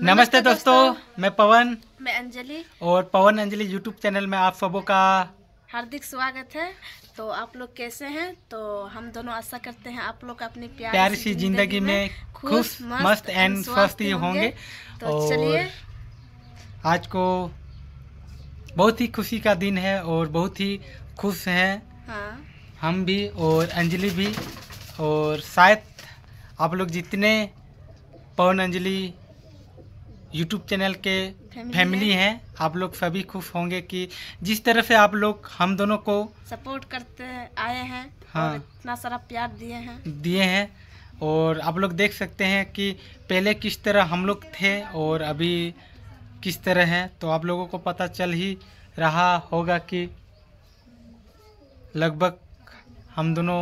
नमस्ते दोस्तों मैं पवन मैं अंजलि और पवन अंजलि यूट्यूब चैनल में आप सबों का हार्दिक स्वागत है तो आप लोग कैसे हैं तो हम दोनों आशा करते हैं आप लोग अपनी प्यार, प्यार सी जिंदगी में खुश मस्त एंड स्वस्थ होंगे तो चलिए आज को बहुत ही खुशी का दिन है और बहुत ही खुश हैं हाँ। हम भी और अंजलि भी और शायद आप लोग जितने पवन अंजलि यूट्यूब चैनल के फैमिली, हैं आप लोग सभी खुश होंगे कि जिस तरह से आप लोग हम दोनों को सपोर्ट करते आए हैं हाँ इतना सारा प्यार दिए हैं दिए हैं और आप लोग देख सकते हैं कि पहले किस तरह हम लोग थे और अभी किस तरह हैं तो आप लोगों को पता चल ही रहा होगा कि लगभग हम दोनों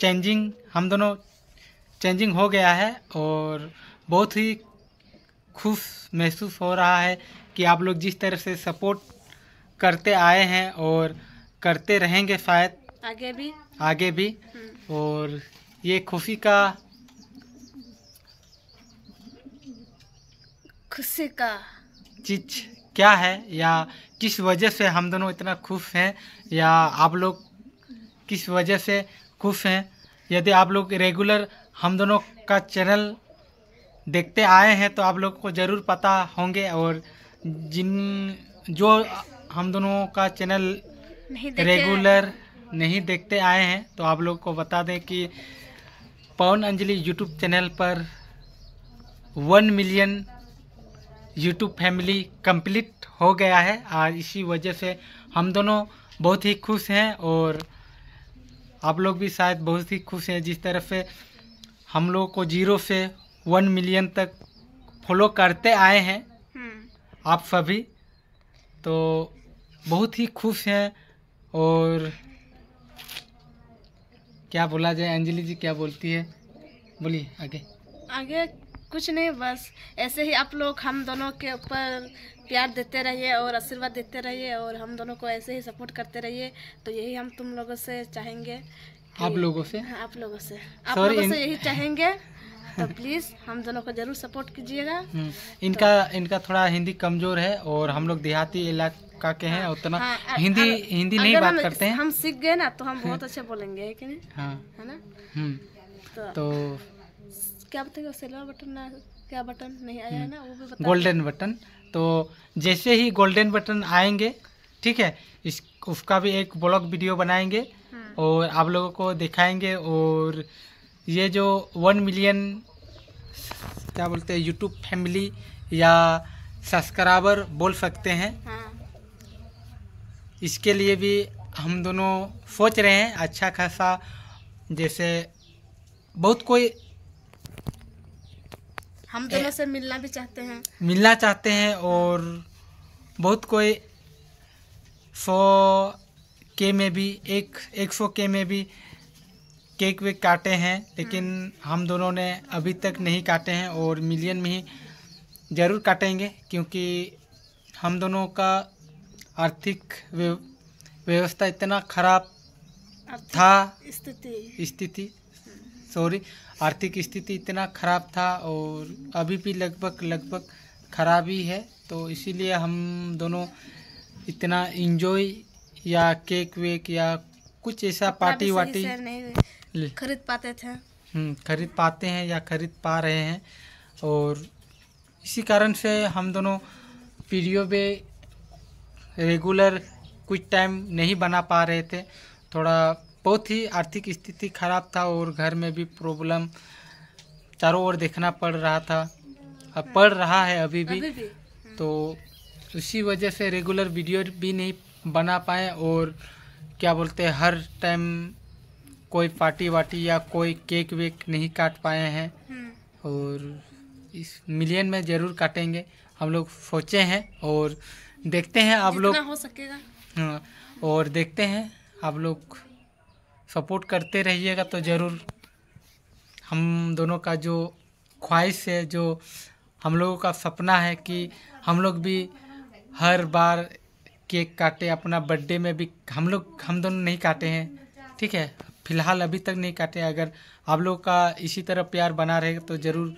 चेंजिंग हम दोनों चेंजिंग हो गया है और बहुत ही खुश महसूस हो रहा है कि आप लोग जिस तरह से सपोर्ट करते आए हैं और करते रहेंगे शायद आगे भी आगे भी हम्म। और ये खुशी का खुशी का चीज क्या है या किस वजह से हम दोनों इतना खुश हैं या आप लोग किस वजह से खुश हैं यदि आप लोग रेगुलर हम दोनों का चैनल देखते आए हैं तो आप लोग को ज़रूर पता होंगे और जिन जो हम दोनों का चैनल रेगुलर नहीं देखते आए हैं तो आप लोग को बता दें कि पवन अंजलि यूट्यूब चैनल पर one million YouTube family complete हो गया है आज इसी वजह से हम दोनों बहुत ही खुश हैं और आप लोग भी शायद बहुत ही खुश हैं जिस तरह से हम लोग को जीरो से वन मिलियन तक फॉलो करते आए हैं हम्म। आप सभी तो बहुत ही खुश हैं और क्या बोला जाए अंजलि जी क्या बोलती है बोलिए आगे आगे कुछ नहीं बस ऐसे ही आप लोग हम दोनों के ऊपर प्यार देते रहिए और आशीर्वाद देते रहिए और हम दोनों को ऐसे ही सपोर्ट करते रहिए तो यही हम तुम लोगों से चाहेंगे आप लोगों से हाँ, आप लोगों से आप लोगों से यही चाहेंगे तो प्लीज़ हम दोनों को ज़रूर सपोर्ट कीजिएगा हम्म, इनका तो, इनका थोड़ा हिंदी कमज़ोर है और हम लोग देहाती इलाका के हैं हाँ, उतना हाँ, हिंदी हाँ, हिंदी नहीं बात करते हैं हम सीख गए ना तो हम हाँ। बहुत अच्छे बोलेंगे है कि नहीं हाँ है ना हम्म। तो, तो क्या बताएंगे सिल्वर बटन ना क्या बटन नहीं आया हम्म। ना वो भी गोल्डन बटन तो जैसे ही गोल्डन बटन आएंगे ठीक है इस उसका भी एक ब्लॉग वीडियो बनाएंगे हाँ। और आप लोगों को दिखाएंगे और ये जो वन मिलियन क्या बोलते हैं यूट्यूब फैमिली या सब्सक्राइबर बोल सकते हैं हाँ। इसके लिए भी हम दोनों सोच रहे हैं अच्छा खासा जैसे बहुत कोई हम दोनों से मिलना भी चाहते हैं मिलना चाहते हैं और बहुत कोई सौ के में भी एक एक सौ के में भी केक वेक काटे हैं लेकिन हम्म। हम दोनों ने अभी तक नहीं काटे हैं और मिलियन में ही ज़रूर काटेंगे क्योंकि हम दोनों का आर्थिक व्यवस्था इतना खराब था स्थिति स्थिति सॉरी हम्म। आर्थिक स्थिति इतना खराब था और अभी भी लगभग लगभग खराब ही है तो इसीलिए हम दोनों इतना इन्जॉय या केक वेक या कुछ ऐसा पार्टी वार्टी खरीद पाते थे हम्म, खरीद पाते हैं या खरीद पा रहे हैं और इसी कारण से हम दोनों पीडियो पे रेगुलर कुछ टाइम नहीं बना पा रहे थे थोड़ा बहुत ही आर्थिक स्थिति खराब था और घर में भी प्रॉब्लम चारों ओर देखना पड़ रहा था अब पड़ रहा है अभी भी, अभी भी। तो उसी वजह से रेगुलर वीडियो भी नहीं बना पाए और क्या बोलते हैं हर टाइम कोई पार्टी वार्टी या कोई केक वेक नहीं काट पाए हैं हम्म। और इस मिलियन में ज़रूर काटेंगे हम लोग सोचे हैं और देखते हैं आप लोग हो सकेगा हाँ और देखते हैं आप लोग सपोर्ट करते रहिएगा तो ज़रूर हम दोनों का जो ख्वाहिश है जो हम लोगों का सपना है कि हम लोग भी हर बार केक काटे अपना बर्थडे में भी हम लोग हम दोनों नहीं काटे हैं ठीक है फ़िलहाल अभी तक नहीं काटे अगर आप लोग का इसी तरह प्यार बना रहे तो ज़रूर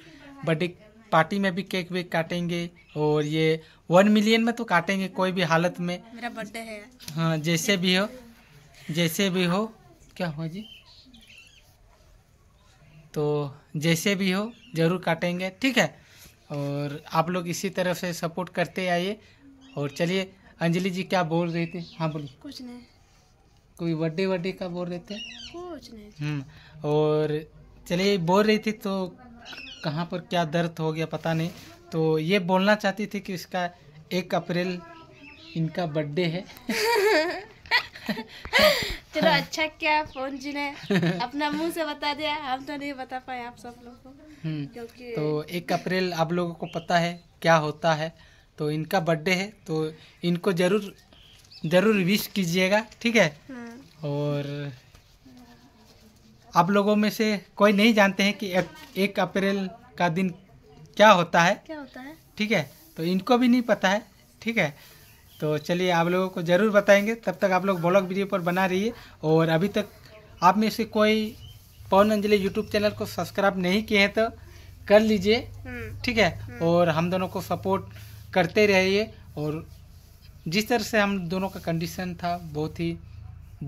बर्थडे पार्टी में भी केक वेक काटेंगे और ये वन मिलियन में तो काटेंगे कोई भी हालत में मेरा बर्थडे है हाँ जैसे भी हो जैसे भी हो क्या हो जी तो जैसे भी हो ज़रूर काटेंगे ठीक है और आप लोग इसी तरफ से सपोर्ट करते आइए और चलिए अंजलि जी क्या बोल रही थी हाँ बोलिए कुछ नहीं कोई बर्थडे वर्डे का बोल रहे थे कुछ नहीं हम्म, और चलिए बोल रही थी तो कहाँ पर क्या दर्द हो गया पता नहीं तो ये बोलना चाहती थी कि इसका एक अप्रैल इनका बर्थडे है चलो अच्छा क्या फोन जी ने अपना मुंह से बता दिया हम तो नहीं बता पाए आप सब लोग को हम्म, तो एक अप्रैल आप लोगों को पता है क्या होता है तो इनका बर्थडे है तो इनको जरूर जरूर विश कीजिएगा ठीक है हाँ। और आप लोगों में से कोई नहीं जानते हैं कि एक, एक अप्रैल का दिन क्या होता है क्या होता है ठीक है तो इनको भी नहीं पता है ठीक है तो चलिए आप लोगों को ज़रूर बताएंगे तब तक आप लोग ब्लॉग वीडियो पर बना रहिए और अभी तक आप में से कोई पवन अंजलि यूट्यूब चैनल को सब्सक्राइब नहीं किए हैं तो कर लीजिए हम्म। ठीक है हम्म। और हम दोनों को सपोर्ट करते रहिए और जिस तरह से हम दोनों का कंडीशन था बहुत ही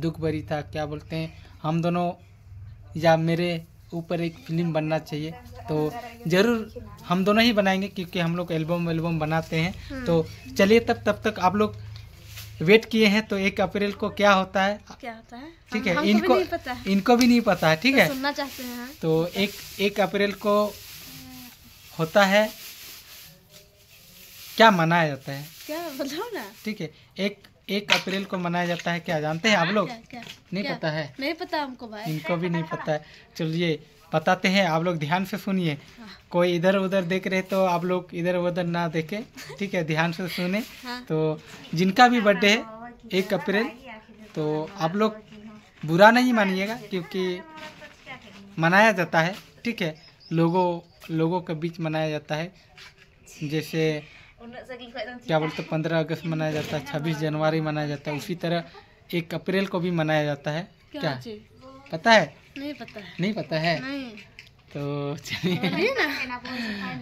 दुख भरी था क्या बोलते हैं हम दोनों या मेरे ऊपर एक फिल्म बनना चाहिए तो ज़रूर हम दोनों ही बनाएंगे क्योंकि हम लोग एल्बम एल्बम बनाते हैं हम्म। तो चलिए तब तब तक आप लोग वेट किए हैं तो एक अप्रैल को क्या होता है क्या होता है ठीक है इनको भी नहीं पता है। इनको भी नहीं पता है ठीक तो है सुनना चाहते हैं तो एक एक अप्रैल को होता है क्या मनाया जाता है क्या बताओ ना ठीक है एक एक अप्रैल को मनाया जाता है क्या जानते हैं आप हाँ, लोग नहीं क्या? पता है नहीं पता हमको भाई इनको भी नहीं पता है चलिए बताते हैं आप लोग ध्यान से सुनिए हाँ। कोई इधर उधर देख रहे तो आप लोग इधर उधर ना देखे ठीक है ध्यान से सुने हाँ। तो जिनका भी बर्थडे है एक अप्रैल तो आप लोग बुरा नहीं मानिएगा क्योंकि मनाया जाता है ठीक है लोगों लोगों के बीच मनाया जाता है जैसे क्या बोलते पंद्रह अगस्त मनाया जाता है छब्बीस जनवरी मनाया जाता है उसी तरह एक अप्रैल को भी मनाया जाता है क्या पता है नहीं पता है नहीं पता है नहीं। तो चलिए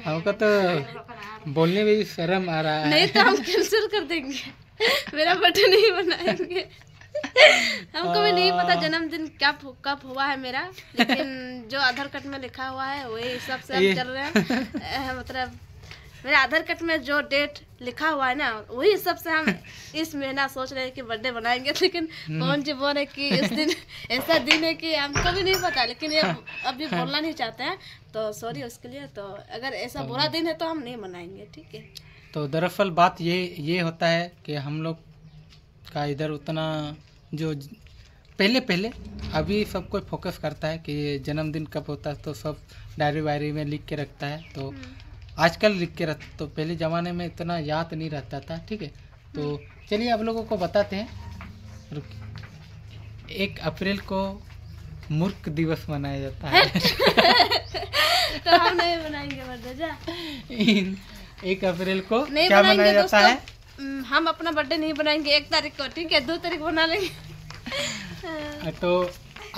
हमको तो बोलने में भी शर्म आ रहा है नहीं तो हम कैंसिल कर देंगे मेरा बर्थडे नहीं बनाएंगे हमको भी नहीं पता हाँ। जन्मदिन कब कब हुआ है मेरा लेकिन जो आधार कार्ड में लिखा हुआ है वही सबसे हम कर रहे हैं मतलब मेरे आधार कार्ड में जो डेट लिखा हुआ है ना वही सबसे से हम इस महीना सोच रहे हैं कि बर्थडे बनाएंगे लेकिन पवन हम्म। जी बोल रहे कि इस दिन ऐसा दिन है कि हमको भी नहीं पता लेकिन ये अभी हाँ। बोलना नहीं चाहते हैं तो सॉरी उसके लिए तो अगर ऐसा हाँ। बुरा दिन है तो हम नहीं मनाएंगे ठीक है तो दरअसल बात ये ये होता है कि हम लोग का इधर उतना जो पहले पहले अभी सब कोई फोकस करता है कि जन्मदिन कब होता है तो सब डायरी वायरी में लिख के रखता है तो हम्म। आजकल लिख के रहता तो पहले ज़माने में इतना याद नहीं रहता था ठीक है तो हम्म। चलिए आप लोगों को बताते हैं एक अप्रैल को मूर्ख दिवस मनाया जाता है तो हम नहीं बनाएंगे एक अप्रैल को क्या मनाया जाता है हम्म, हम अपना बर्थडे नहीं बनाएंगे एक तारीख को ठीक है दो तारीख बना लेंगे तो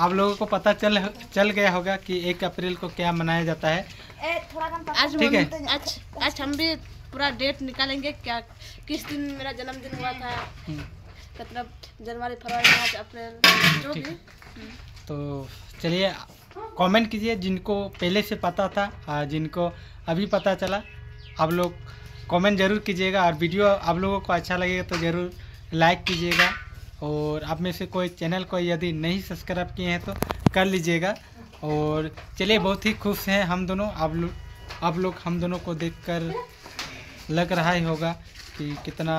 आप लोगों को पता चल चल गया होगा कि एक अप्रैल को क्या मनाया जाता है थोड़ा कम आज ठीक है तो- आज हम भी पूरा डेट निकालेंगे क्या किस दिन मेरा जन्मदिन हुआ था हम्म। मतलब जनवरी फरवरी मार्च अप्रैल जो भी तो चलिए कमेंट कीजिए जिनको पहले से पता था जिनको अभी पता चला आप लोग कमेंट ज़रूर कीजिएगा और वीडियो आप लोगों को अच्छा लगेगा तो ज़रूर लाइक कीजिएगा और आप में से कोई चैनल को यदि नहीं सब्सक्राइब किए हैं तो कर लीजिएगा और चलिए बहुत ही खुश हैं हम दोनों आप लोग आप लोग हम दोनों को देखकर लग रहा ही होगा कि कितना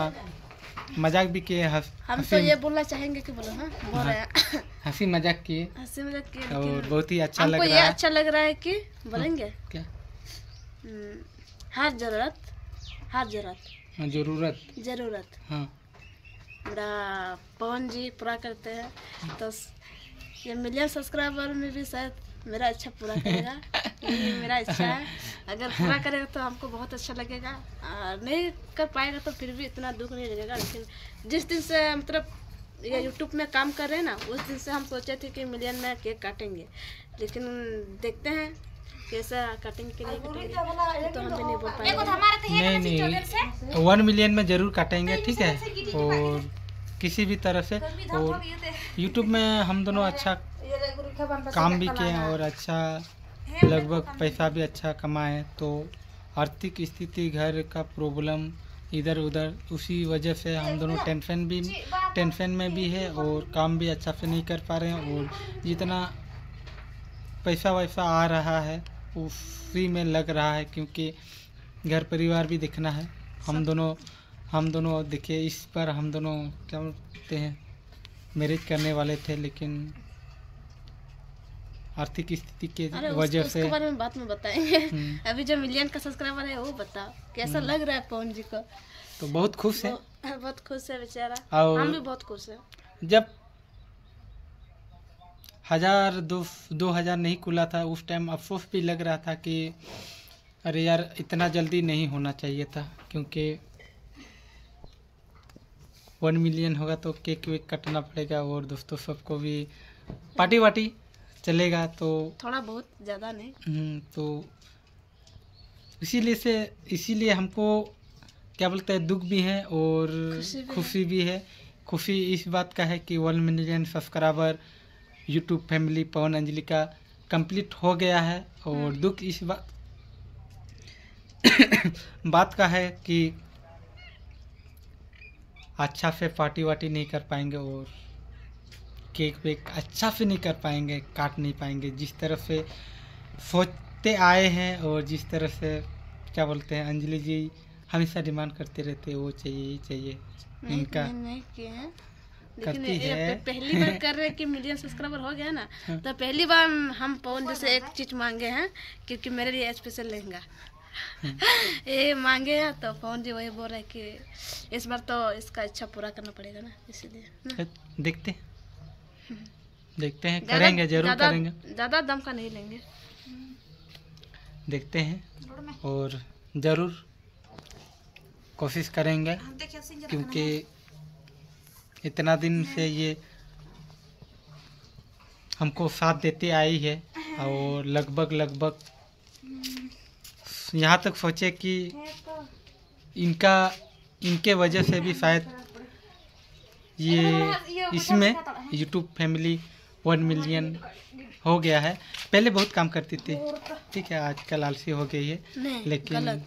मजाक भी किए हस, हम तो ये बोलना चाहेंगे कि बोलो हाँ बोल रहे हाँ, हंसी मजाक किए हंसी मजाक किए और बहुत ही अच्छा लग रहा है अच्छा लग रहा है कि बोलेंगे हाँ, क्या हम्म, हर जरूरत हर जरूरत हाँ, जरूरत जरूरत हाँ पवन जी पूरा करते हैं तो ये मिलियन सब्सक्राइबर में भी शायद मेरा अच्छा पूरा करेगा ये मेरा इच्छा है अगर पूरा करेगा तो हमको बहुत अच्छा लगेगा और नहीं कर पाएगा तो फिर भी इतना दुख नहीं लगेगा लेकिन जिस दिन से मतलब ये यूट्यूब में काम कर रहे हैं ना उस दिन से हम सोचे थे कि मिलियन में केक काटेंगे लेकिन देखते हैं कैसा कटिंग के लिए तो, तो नहीं बोल पाएंगे तो तो नहीं नहीं वन मिलियन में ज़रूर काटेंगे ठीक है और किसी भी तरह से और यूट्यूब में हम दोनों अच्छा काम भी किए और अच्छा लगभग तो पैसा भी अच्छा कमाए तो आर्थिक स्थिति घर का प्रॉब्लम इधर उधर उसी वजह से हम दोनों टेंशन भी टेंशन तो में भी है और तो काम भी अच्छा से नहीं कर पा रहे हैं और जितना पैसा वैसा आ रहा है उसी में लग रहा है क्योंकि घर परिवार भी दिखना है हम दोनों हम दोनों देखिए इस पर हम दोनों क्या बोलते हैं मैरिज करने वाले थे लेकिन आर्थिक स्थिति के वजह से उसके बारे में बात में बताएंगे हम्म। अभी जो मिलियन का सब्सक्राइबर है वो बताओ कैसा हम्म। लग रहा है पवन जी को तो बहुत खुश है बहुत खुश है बेचारा और हम भी बहुत खुश है जब हजार दो दो हजार नहीं खुला था उस टाइम अफसोस भी लग रहा था कि अरे यार इतना जल्दी नहीं होना चाहिए था क्योंकि वन मिलियन होगा तो केक वेक कटना पड़ेगा और दोस्तों सबको भी पार्टी वार्टी चलेगा तो थोड़ा बहुत ज़्यादा नहीं हम्म, तो इसीलिए से इसीलिए हमको क्या बोलते हैं दुख भी है और खुशी भी है खुशी इस बात का है कि one million subscriber YouTube family Pawan Anjali का कंप्लीट हो गया है और हम्म। दुख इस बात बात का है कि अच्छा से पार्टी वार्टी नहीं कर पाएंगे और केक वेक अच्छा से नहीं कर पाएंगे काट नहीं पाएंगे जिस तरह से सोचते आए हैं और जिस तरह से क्या बोलते हैं अंजलि जी हमेशा डिमांड करते रहते वो चाहिए ये चाहिए नहीं, इनका नहीं, नहीं पहली बार कर रहे कि मिलियन सब्सक्राइबर हो गया ना हाँ। तो पहली बार हम पवन जैसे एक चीज मांगे हैं क्योंकि मेरे लिए स्पेशल लहंगा हाँ। ये मांगे हैं तो पवन जी वही बोल रहे कि इस बार तो इसका इच्छा पूरा करना पड़ेगा ना इसीलिए हाँ, देखते हैं देखते हैं करेंगे जरूर करेंगे ज़्यादा दम का नहीं लेंगे देखते हैं और ज़रूर कोशिश करेंगे क्योंकि इतना दिन हम्म। से ये हमको साथ देती आई है हम्म। और लगभग लगभग हम्म। यहाँ तक सोचे कि तो- इनका इनके वजह से भी शायद ये मतलब मतलब इसमें YouTube फैमिली वन मिलियन हो गया है पहले बहुत काम करती थी ठीक है आजकल आलसी हो गई है लेकिन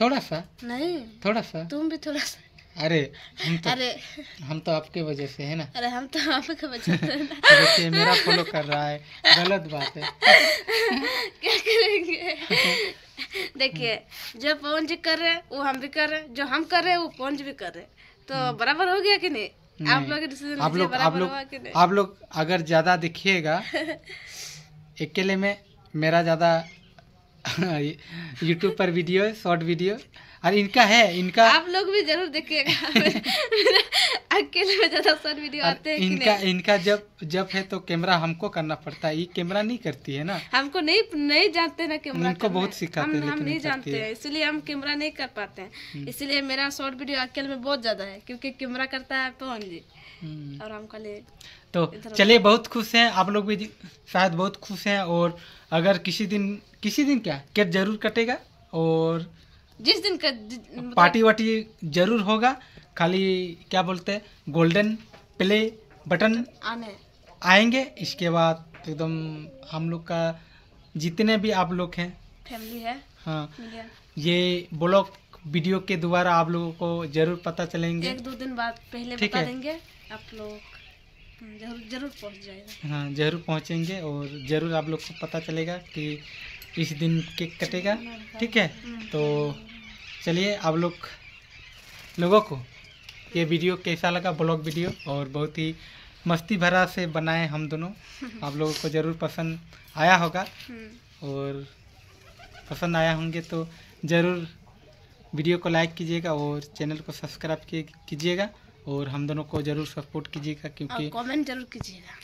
थोड़ा सा नहीं थोड़ा सा तुम भी थोड़ा सा अरे हम तो अरे हम तो आपके वजह से है ना अरे हम तो आपके वजह से देखिए मेरा फॉलो कर रहा है गलत बात है क्या करेंगे देखिए जो पहुंच कर रहे हैं वो हम भी कर रहे हैं जो हम कर रहे हैं वो पहुंच भी कर रहे हैं तो बराबर हो गया कि नहीं आप लोग आप लोग आप लोग अगर ज़्यादा दिखिएगा अकेले में मेरा ज़्यादा यूट्यूब पर वीडियो शॉर्ट वीडियो और इनका है इनका आप लोग भी जरूर देखिएगा अकेले में ज्यादा शॉर्ट वीडियो आते हैं इनका इनका जब जब है तो कैमरा हमको करना पड़ता है ये कैमरा नहीं करती है ना हमको नहीं नहीं जानते ना कैमरा इनको बहुत सिखाते हम, हम नहीं जानते हैं इसलिए हम कैमरा नहीं कर पाते हैं हम्म। इसलिए मेरा शॉर्ट वीडियो अकेले में बहुत ज्यादा है क्योंकि कैमरा करता है पवन तो हाँ जी आराम का ले तो चलिए बहुत खुश हैं आप लोग भी शायद बहुत खुश हैं और अगर किसी दिन किसी दिन क्या केट जरूर कटेगा और जिस दिन का मतलब पार्टी वार्टी जरूर होगा खाली क्या बोलते हैं गोल्डन प्ले बटन आने आएंगे इसके बाद एकदम हम लोग का जितने भी आप लोग हैं फैमिली है हाँ ये ब्लॉग वीडियो के द्वारा आप लोगों को जरूर पता चलेंगे एक दो दिन बाद पहले बता देंगे आप लोग हाँ, जरूर जरूर पहुंच जाएगा हाँ जरूर पहुंचेंगे और ज़रूर आप लोग को पता चलेगा कि इस दिन केक कटेगा हाँ, हाँ, ठीक है तो चलिए आप लोग लोगों को ये वीडियो कैसा लगा ब्लॉग वीडियो और बहुत ही मस्ती भरा से बनाए हम दोनों आप लोगों को ज़रूर पसंद आया होगा और पसंद आया होंगे तो ज़रूर वीडियो को लाइक कीजिएगा और चैनल को सब्सक्राइब कीजिएगा और हम दोनों को ज़रूर सपोर्ट कीजिएगा क्योंकि कमेंट जरूर कीजिएगा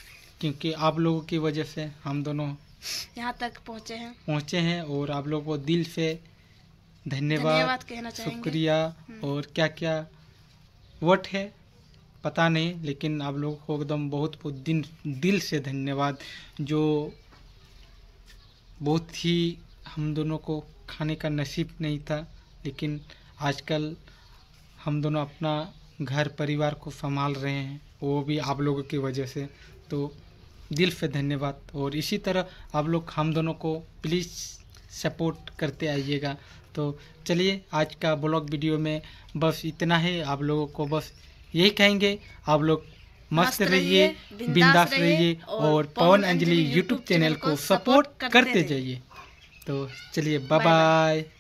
क्योंकि आप लोगों की वजह से हम दोनों यहाँ तक पहुँचे हैं पहुँचे हैं और आप लोगों को दिल से धन्यवाद कहना शुक्रिया हम्म। और क्या क्या वट है पता नहीं लेकिन आप लोगों को एकदम बहुत बहुत दिन दिल से धन्यवाद जो बहुत ही हम दोनों को खाने का नसीब नहीं था लेकिन आजकल हम दोनों अपना घर परिवार को संभाल रहे हैं वो भी आप लोगों की वजह से तो दिल से धन्यवाद और इसी तरह आप लोग हम दोनों को प्लीज़ सपोर्ट करते आइएगा तो चलिए आज का ब्लॉग वीडियो में बस इतना ही आप लोगों को बस यही कहेंगे आप लोग मस्त रहिए बिंदास रहिए और पवन अंजलि यूट्यूब चैनल को सपोर्ट करते जाइए तो चलिए बाय बाय